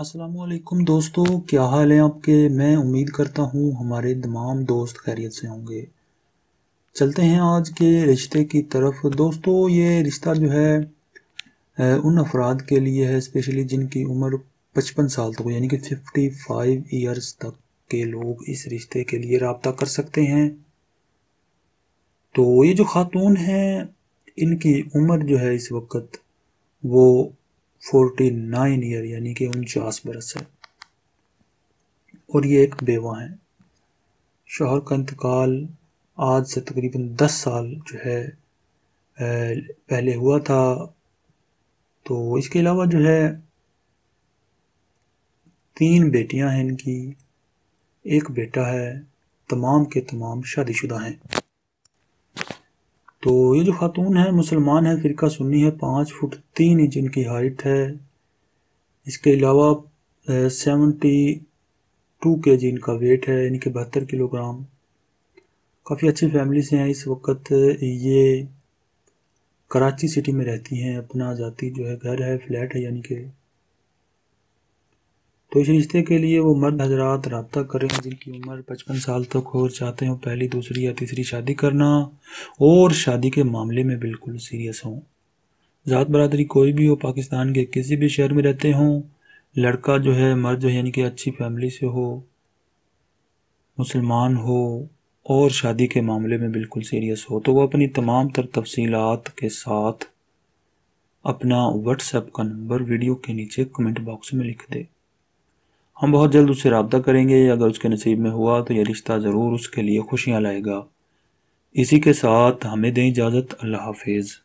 असलम दोस्तों क्या हाल है आपके मैं उम्मीद करता हूँ हमारे तमाम दोस्त खैरियत से होंगे चलते हैं आज के रिश्ते की तरफ दोस्तों ये रिश्ता जो है उन अफराद के लिए है स्पेशली जिनकी उम्र पचपन साल तक यानी कि फिफ्टी फाइव ईयर्स तक के लोग इस रिश्ते के लिए रबता कर सकते हैं तो ये जो ख़ातून हैं इनकी उम्र जो है इस वक्त वो फोर्टी नाइन ईयर यानी कि उनचास बरस है और ये एक बेवा हैं शोहर का इंतकाल आज से तकरीबन दस साल जो है पहले हुआ था तो इसके अलावा जो है तीन बेटियां हैं इनकी एक बेटा है तमाम के तमाम शादीशुदा हैं तो ये जो खातून है मुसलमान है फ़िरका सुन्नी है पाँच फुट तीन इंच इनकी हाइट है इसके अलावा सेवेंटी टू के जी इनका वेट है यानी कि बहत्तर किलोग्राम काफ़ी अच्छी फैमिली से हैं इस वक्त ये कराची सिटी में रहती हैं अपना ज़ाती जो है घर है फ्लैट है यानी कि तो इस रिश्ते के लिए वो मर्द हजरात रबता करें जिनकी उम्र पचपन साल तक हो और चाहते हों पहली दूसरी या तीसरी शादी करना और शादी के मामले में बिल्कुल सीरियस हों ज़ात बरदरी कोई भी हो पाकिस्तान के किसी भी शहर में रहते हों लड़का जो है मर्द जो है यानी कि अच्छी फैमिली से हो मुसलमान हो और शादी के मामले में बिल्कुल सीरियस हो तो वह अपनी तमाम तर तफसीत के साथ अपना व्हाट्सएप का नंबर वीडियो के नीचे कमेंट बॉक्स में लिख दे हम बहुत जल्द उससे रबता करेंगे अगर उसके नसीब में हुआ तो यह रिश्ता ज़रूर उसके लिए खुशियाँ लाएगा इसी के साथ हमें दें इजाज़त अल्लाह हाफिज़